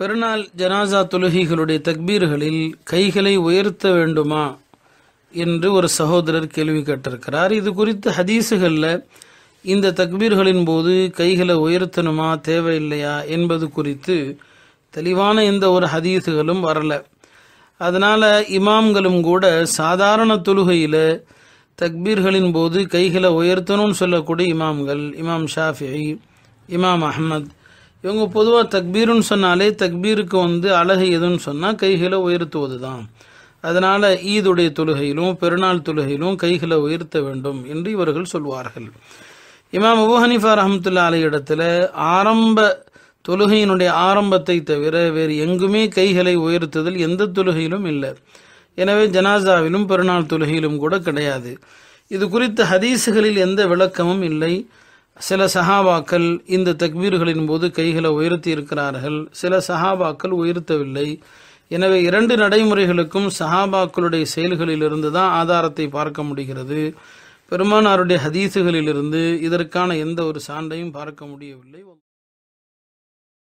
பெருநாள் ஜனாசா தொழுகைகளுடைய தக்பீர்களில் கைகளை உயர்த்த வேண்டுமா என்று ஒரு சகோதரர் கேள்வி கேட்டிருக்கிறார் இது குறித்து ஹதீஸுகளில் இந்த தக்பீர்களின் போது கைகளை உயர்த்தணுமா தேவையில்லையா என்பது குறித்து தெளிவான எந்த ஒரு ஹதீஸுகளும் வரல அதனால் இமாம்களும் கூட சாதாரண தொழுகையில் தக்பீர்களின் போது கைகளை உயர்த்தணும்னு சொல்லக்கூடிய இமாம்கள் இமாம் ஷாஃபி இமாம் அஹமத் இவங்க பொதுவாக தக்பீருன்னு சொன்னாலே தக்பீருக்கு வந்து அழகு எதுன்னு சொன்னால் கைகளை உயர்த்துவது தான் அதனால் ஈதுடைய தொழுகையிலும் பெருநாள் தொழுகையிலும் கைகளை உயர்த்த வேண்டும் என்று இவர்கள் சொல்வார்கள் இமாம் அபு ஹனிஃபா ரஹமத்துல்லா அலை இடத்துல ஆரம்ப தொழுகையினுடைய ஆரம்பத்தை தவிர வேறு எங்குமே கைகளை உயர்த்துதல் எந்த தொழுகையிலும் இல்லை எனவே ஜனாசாவிலும் பெருநாள் தொழுகையிலும் கூட கிடையாது இது குறித்த ஹதீஸுகளில் எந்த விளக்கமும் இல்லை சில சஹாபாக்கள் இந்த தக்பீர்களின் போது கைகளை உயர்த்தி இருக்கிறார்கள் சில சஹாபாக்கள் உயர்த்தவில்லை எனவே இரண்டு நடைமுறைகளுக்கும் சஹாபாக்களுடைய செயல்களிலிருந்து தான் ஆதாரத்தை பார்க்க முடிகிறது பெருமானாருடைய ஹதீசுகளிலிருந்து இதற்கான எந்த ஒரு சான்றையும் பார்க்க முடியவில்லை